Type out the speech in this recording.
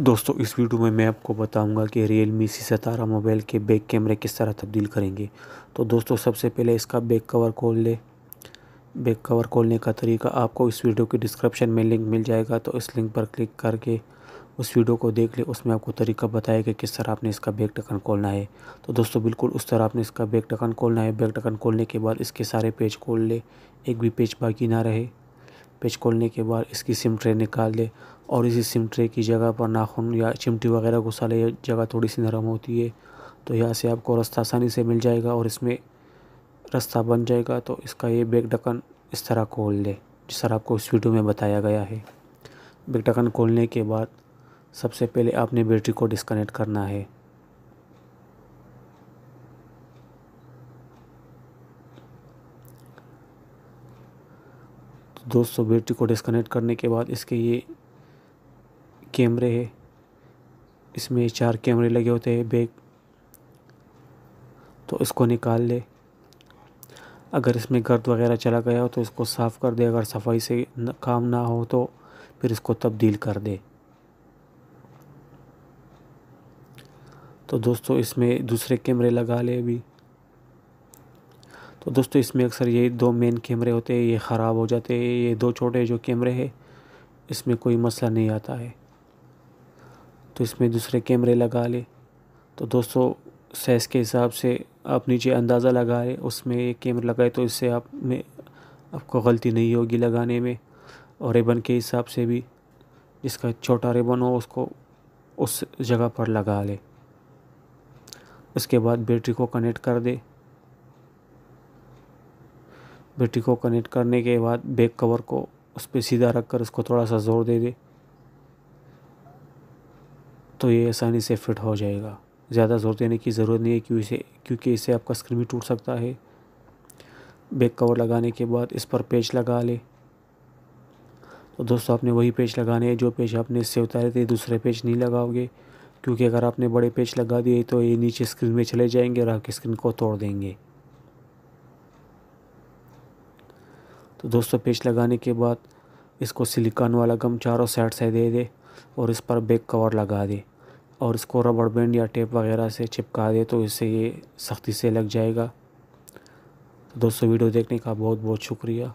दोस्तों इस वीडियो में मैं आपको बताऊंगा कि रियल मी सी सतारह मोबाइल के बैक कैमरे किस तरह तब्दील करेंगे तो दोस्तों सबसे पहले इसका बैक कवर खोल ले बैक कवर खोलने का तरीका आपको इस वीडियो के डिस्क्रिप्शन में लिंक मिल जाएगा तो इस लिंक पर क्लिक करके उस वीडियो को देख ले उसमें आपको तरीका बताया कि किस तरह आपने इसका बैक टकन खोलना है तो दोस्तों बिल्कुल उस तरह आपने इसका बैक टकन खोलना है बैक टकन खोलने के बाद इसके सारे पेज खोल ले एक भी पेज बाकी ना रहे पेच खोलने के बाद इसकी सिम ट्रे निकाल दे और इसी सिम ट्रे की जगह पर नाखून या चिमटी वगैरह घुसा ले जगह थोड़ी सी नरम होती है तो यहाँ से आपको रास्ता आसानी से मिल जाएगा और इसमें रास्ता बन जाएगा तो इसका ये बैग ढक्कन इस तरह खोल दे जिस तरह आपको इस वीडियो में बताया गया है बैग ढक्कन खोलने के बाद सबसे पहले आपने बैटरी को डिस्कनेक्ट करना है तो दोस्तों बैटरी को डिसकनेक्ट करने के बाद इसके ये कैमरे है इसमें चार कैमरे लगे होते हैं बैग तो इसको निकाल ले अगर इसमें गर्द वगैरह चला गया हो तो इसको साफ़ कर दे अगर सफाई से काम ना हो तो फिर इसको तब्दील कर दे तो दोस्तों इसमें दूसरे कैमरे लगा ले अभी तो दोस्तों इसमें अक्सर ये दो मेन कैमरे होते हैं ये ख़राब हो जाते हैं ये दो छोटे जो कैमरे हैं इसमें कोई मसला नहीं आता है तो इसमें दूसरे कैमरे लगा ले तो दोस्तों साइज़ के हिसाब से आप नीचे अंदाज़ा लगाए उसमें एक कैमरा लगाए तो इससे आप में आपको गलती नहीं होगी लगाने में और रिबन के हिसाब से भी जिसका छोटा रिबन हो उसको उस जगह पर लगा ले उसके बाद बैटरी को कनेक्ट कर दे बैटरी को कनेक्ट करने के बाद बैक कवर को उस पर सीधा रख कर उसको थोड़ा सा ज़ोर दे दे तो ये आसानी से फिट हो जाएगा ज़्यादा ज़ोर देने की ज़रूरत नहीं है क्यों इसे क्योंकि इससे आपका स्क्रीन भी टूट सकता है बैक कवर लगाने के बाद इस पर पेज लगा ले तो दोस्तों आपने वही पेज लगाने हैं जो पेज आपने इससे उतारे थे दूसरे पेज नहीं लगाओगे क्योंकि अगर आपने बड़े पेज लगा दिए तो ये नीचे स्क्रीन में चले जाएंगे और आपकी स्क्रीन को तोड़ देंगे तो दोस्तों पेच लगाने के बाद इसको सिलिकॉन वाला गम चारों साइड से दे दे और इस पर बैक कवर लगा दे और इसको रबड़ बैंड या टेप वगैरह से चिपका दे तो इससे ये सख्ती से लग जाएगा तो दोस्तों वीडियो देखने का बहुत बहुत शुक्रिया